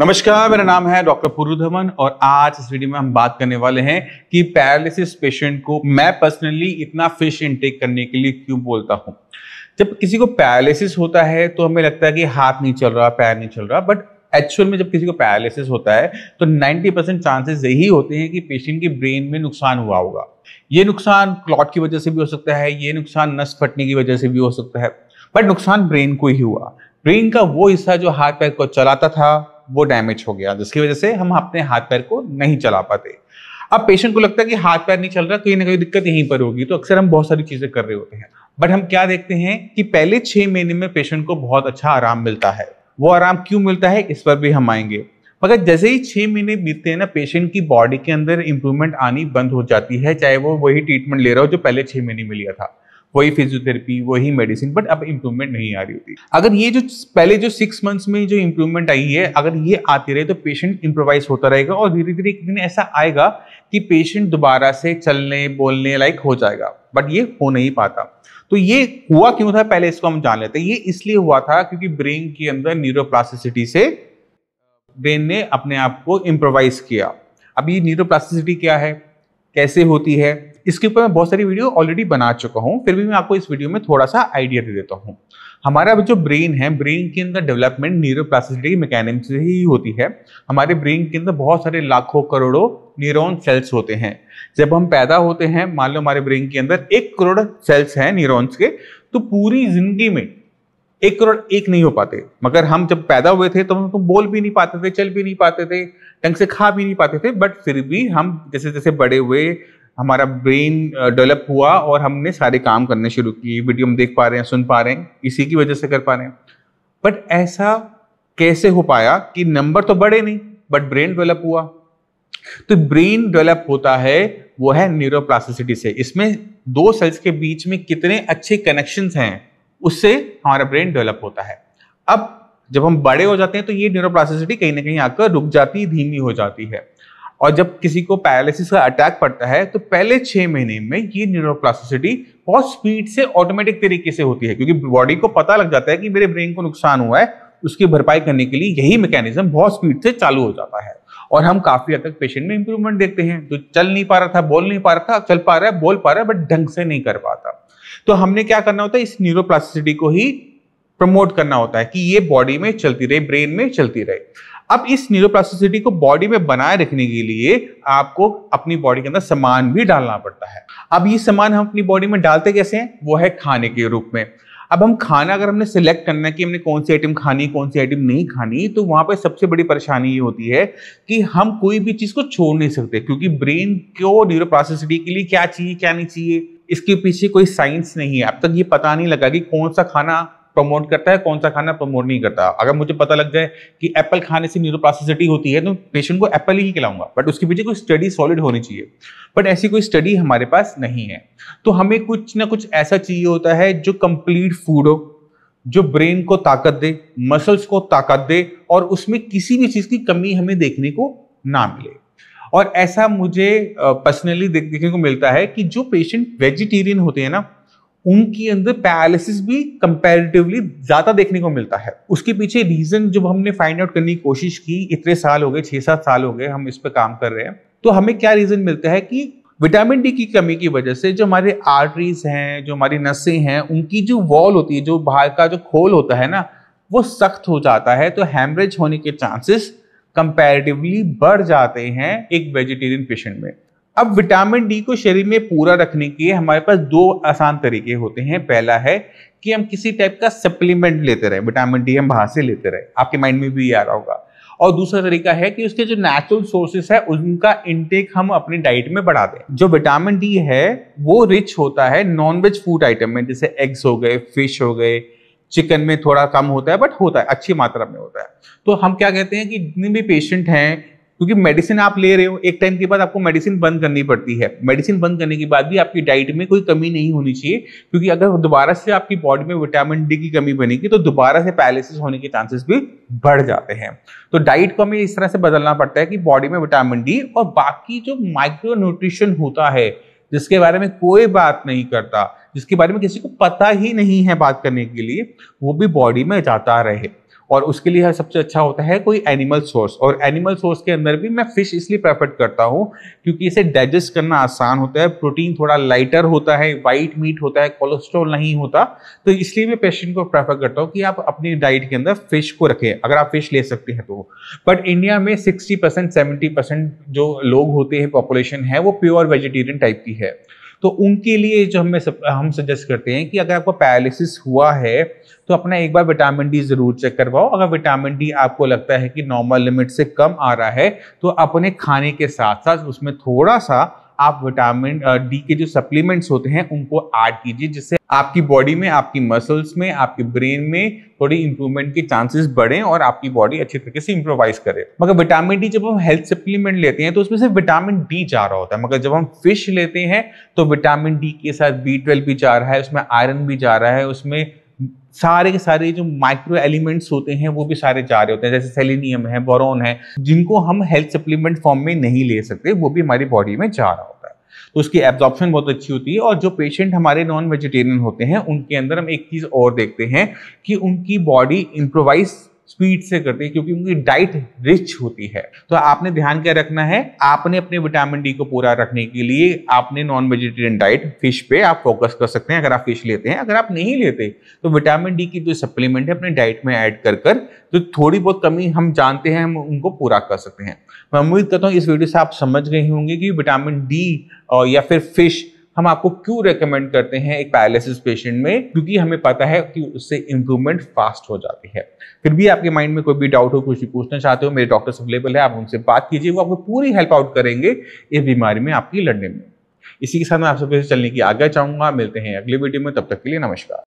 नमस्कार मेरा नाम है डॉक्टर पूर्व धवन और आज इस वीडियो में हम बात करने वाले हैं कि पैरालिसिस पेशेंट को मैं पर्सनली इतना फिश इनटेक करने के लिए क्यों बोलता हूँ जब किसी को पैरालिसिस होता है तो हमें लगता है कि हाथ नहीं चल रहा पैर नहीं चल रहा बट एक्चुअल में जब किसी को पैरालिसिस होता है तो 90 परसेंट चांसेस यही होते हैं कि पेशेंट के ब्रेन में नुकसान हुआ होगा ये नुकसान क्लॉट की वजह से भी हो सकता है ये नुकसान नस फटने की वजह से भी हो सकता है बट नुकसान ब्रेन को ही हुआ ब्रेन का वो हिस्सा जो हाथ पैर को चलाता था वो डैमेज हो गया जिसकी वजह से हम अपने हाथ पैर को नहीं चला पाते अब पेशेंट को लगता है कि हाथ पैर नहीं चल रहा कहीं ना कहीं दिक्कत यहीं पर होगी तो अक्सर हम बहुत सारी चीज़ें कर रहे होते हैं बट हम क्या देखते हैं कि पहले छह महीने में पेशेंट को बहुत अच्छा आराम मिलता है वो आराम क्यों मिलता है इस पर भी हम आएंगे मगर जैसे ही छह महीने बीतते हैं ना पेशेंट की बॉडी के अंदर इंप्रूवमेंट आनी बंद हो जाती है चाहे वो वही ट्रीटमेंट ले रहा हो जो पहले छह महीने में लिया था वही फिजियोथेरेपी वही मेडिसिन बट अब इम्प्रूवमेंट नहीं आ रही होती अगर ये जो पहले जो सिक्स मंथ्स में जो इम्प्रूवमेंट आई है अगर ये आती रहे तो पेशेंट इम्प्रोवाइज होता रहेगा और धीरे धीरे एक दिन ऐसा आएगा कि पेशेंट दोबारा से चलने बोलने लाइक हो जाएगा बट ये हो नहीं पाता तो ये हुआ क्यों था पहले इसको हम जान लेते हैं ये इसलिए हुआ था क्योंकि ब्रेन के अंदर न्यूरोप्लास्टिसिटी से ब्रेन ने अपने आप को इम्प्रोवाइज किया अब ये न्यूरोप्लास्टिसिटी क्या है कैसे होती है इसके ऊपर मैं बहुत सारी वीडियो ऑलरेडी बना चुका हूँ फिर भी मैं आपको इस वीडियो में थोड़ा सा आइडिया दे देता हूँ हमारा जो ब्रेन है ब्रेन के अंदर डेवलपमेंट न्यूरो प्लास्टिसिटी मैकेनिज्म से ही होती है हमारे ब्रेन के अंदर बहुत सारे लाखों करोड़ों न्यूरॉन सेल्स होते हैं जब हम पैदा होते हैं मान लो हमारे ब्रेन के अंदर एक करोड़ सेल्स हैं न्यूरॉन्स के तो पूरी जिंदगी में एक करोड़ एक नहीं हो पाते मगर हम जब पैदा हुए थे तो हम तो बोल भी नहीं पाते थे चल भी नहीं पाते थे ढंग से खा भी नहीं पाते थे बट फिर भी हम जैसे जैसे बड़े हुए हमारा ब्रेन डेवलप हुआ और हमने सारे काम करने शुरू किए वीडियो हम देख पा रहे हैं सुन पा रहे हैं इसी की वजह से कर पा रहे हैं बट ऐसा कैसे हो पाया कि नंबर तो बढ़े नहीं बट ब्रेन डेवलप हुआ तो ब्रेन डेवलप होता है वो है न्यूरोप्लास्टिसिटी से इसमें दो सेल्स के बीच में कितने अच्छे कनेक्शन हैं उससे हमारा ब्रेन डेवलप होता है अब जब हम बड़े हो जाते हैं तो ये न्यूरोप्लास्टिसिटी कहीं ना कहीं आकर रुक जाती धीमी हो जाती है और जब किसी को पैरालिसिस का अटैक पड़ता है तो पहले छह महीने में ये न्यूरोप्लास्टिसिटी बहुत स्पीड से ऑटोमेटिक तरीके से होती है क्योंकि बॉडी को पता लग जाता है कि मेरे ब्रेन को नुकसान हुआ है उसकी भरपाई करने के लिए यही मैकेनिज्म बहुत स्पीड से चालू हो जाता है और हम काफी हद तक पेशेंट में इंप्रूवमेंट देखते हैं जो चल नहीं पा रहा था बोल नहीं पा रहा था चल पा रहा है बोल पा रहा है बट ढंग से नहीं कर पाता तो हमने क्या करना होता है इस न्यूरोप्लास्टिसिटी को ही प्रमोट करना होता है कि ये बॉडी में चलती रहे ब्रेन में चलती रहे अब इस न्यूरोप्लास्टिसिटी को बॉडी में बनाए रखने के लिए आपको अपनी बॉडी के अंदर सामान भी डालना पड़ता है अब ये सामान हम अपनी बॉडी में डालते कैसे हैं वो है खाने के रूप में अब हम खाना अगर हमने सिलेक्ट करना है कि हमने कौन सी आइटम खानी कौन सी आइटम नहीं खानी तो वहाँ पर सबसे बड़ी परेशानी ये होती है कि हम कोई भी चीज़ को छोड़ नहीं सकते क्योंकि ब्रेन को न्यूरोप्लास्टिसिटी के लिए क्या चाहिए क्या नहीं चाहिए इसके पीछे कोई साइंस नहीं है अब तक ये पता नहीं लगा कि कौन सा खाना प्रमोट करता है कौन सा खाना प्रमोट नहीं करता अगर मुझे पता लग जाए कि एप्पल खाने से न्यूरोप्लास्टिसिटी होती है तो पेशेंट को एप्पल ही खिलाऊंगा बट उसके पीछे कोई स्टडी सॉलिड होनी चाहिए बट ऐसी कोई स्टडी हमारे पास नहीं है तो हमें कुछ ना कुछ ऐसा चाहिए होता है जो कंप्लीट फूड हो जो ब्रेन को ताकत दे मसल्स को ताकत दे और उसमें किसी भी चीज़ की कमी हमें देखने को ना मिले और ऐसा मुझे पर्सनली देखने को मिलता है कि जो पेशेंट वेजिटेरियन होते हैं ना उनके अंदर पैरालिसिस भी कंपैरेटिवली ज़्यादा देखने को मिलता है उसके पीछे रीज़न जब हमने फाइंड आउट करने की कोशिश की इतने साल हो गए छह सात साल हो गए हम इस पर काम कर रहे हैं तो हमें क्या रीज़न मिलता है कि विटामिन डी की कमी की वजह से जो हमारे आर्टरीज हैं जो हमारी नसें हैं उनकी जो वॉल होती है जो बाहर का जो खोल होता है ना वो सख्त हो जाता है तो हेमरेज होने के चांसेस कंपेरेटिवली बढ़ जाते हैं एक वेजिटेरियन पेशेंट में अब विटामिन डी को शरीर में पूरा रखने के लिए हमारे पास दो आसान तरीके होते हैं पहला है कि हम किसी टाइप का सप्लीमेंट लेते रहे विटामिन डी हम बाहर से लेते रहे आपके माइंड में भी आ रहा होगा और दूसरा तरीका है कि उसके जो नेचुरल सोर्सेस है उनका इंटेक हम अपनी डाइट में बढ़ा दें जो विटामिन डी है वो रिच होता है नॉन वेज फूड आइटम में जैसे एग्स हो गए फिश हो गए चिकन में थोड़ा कम होता है बट होता है अच्छी मात्रा में होता है तो हम क्या कहते हैं कि जितने भी पेशेंट हैं क्योंकि मेडिसिन आप ले रहे हो एक टाइम के बाद आपको मेडिसिन बंद करनी पड़ती है मेडिसिन बंद करने के बाद भी आपकी डाइट में कोई कमी नहीं होनी चाहिए क्योंकि अगर दोबारा से आपकी बॉडी में विटामिन डी की कमी बनेगी तो दोबारा से पैलिसिस होने के चांसेस भी बढ़ जाते हैं तो डाइट को हमें इस तरह से बदलना पड़ता है कि बॉडी में विटामिन डी और बाकी जो माइक्रो न्यूट्रिशन होता है जिसके बारे में कोई बात नहीं करता जिसके बारे में किसी को पता ही नहीं है बात करने के लिए वो भी बॉडी में जाता रहे और उसके लिए सबसे अच्छा होता है कोई एनिमल सोर्स और एनिमल सोर्स के अंदर भी मैं फिश इसलिए प्रेफर करता हूँ क्योंकि इसे डाइजेस्ट करना आसान होता है प्रोटीन थोड़ा लाइटर होता है वाइट मीट होता है कोलेस्ट्रॉल नहीं होता तो इसलिए मैं पेशेंट को प्रेफर करता हूँ कि आप अपनी डाइट के अंदर फिश को रखें अगर आप फिश ले सकते हैं तो बट इंडिया में सिक्सटी परसेंट सेवेंटी परसेंट जो लोग होते हैं पॉपुलेशन है वो प्योर वेजिटेरियन टाइप की है तो उनके लिए जो हमें सब, हम सजेस्ट करते हैं कि अगर आपको पैरालिसिस हुआ है तो अपना एक बार विटामिन डी ज़रूर चेक करवाओ अगर विटामिन डी आपको लगता है कि नॉर्मल लिमिट से कम आ रहा है तो अपने खाने के साथ साथ उसमें थोड़ा सा आप विटामिन डी के जो सप्लीमेंट्स होते हैं उनको ऐड कीजिए जिससे आपकी बॉडी में आपकी मसल्स में आपके ब्रेन में थोड़ी इंप्रूवमेंट के चांसेस बढ़े और आपकी बॉडी अच्छे तरीके से इंप्रोवाइज करे मगर विटामिन डी जब हम हेल्थ सप्लीमेंट लेते हैं तो उसमें सिर्फ विटामिन डी जा रहा होता है मगर जब हम फिश लेते हैं तो विटामिन डी के साथ बी ट्वेल्व भी जा रहा है उसमें आयरन भी जा रहा है उसमें सारे के सारे जो माइक्रो एलिमेंट्स होते हैं वो भी सारे जा रहे होते हैं जैसे सेलिनियम है बोरोन है जिनको हम हेल्थ सप्लीमेंट फॉर्म में नहीं ले सकते वो भी हमारी बॉडी में जा रहा होता है तो उसकी एब्जॉर्प्शन बहुत अच्छी होती है और जो पेशेंट हमारे नॉन वेजिटेरियन होते हैं उनके अंदर हम एक चीज़ और देखते हैं कि उनकी बॉडी इम्प्रोवाइज स्पीड से करते हैं क्योंकि उनकी डाइट रिच होती है तो आपने ध्यान क्या रखना है आपने अपने विटामिन डी को पूरा रखने के लिए आपने नॉन वेजिटेरियन डाइट फिश पे आप फोकस कर सकते हैं अगर आप फिश लेते हैं अगर आप नहीं लेते तो विटामिन डी की जो सप्लीमेंट है अपने डाइट में ऐड कर कर जो तो थोड़ी बहुत कमी हम जानते हैं हम उनको पूरा कर सकते हैं मैं उम्मीद करता हूँ इस वीडियो से आप समझ गए होंगे कि विटामिन डी या फिर फिश हम आपको क्यों रेकमेंड करते हैं एक पैरालिसिस पेशेंट में क्योंकि हमें पता है कि उससे इंप्रूवमेंट फास्ट हो जाती है फिर भी आपके माइंड में कोई भी डाउट हो कुछ भी पूछना चाहते हो मेरे डॉक्टर्स अवेलेबल है आप उनसे बात कीजिए वो आपको पूरी हेल्प आउट करेंगे इस बीमारी में आपकी लड़ने में इसी के साथ मैं आप सबसे चलने की आगे चाहूंगा मिलते हैं अगले वीडियो में तब तक के लिए नमस्कार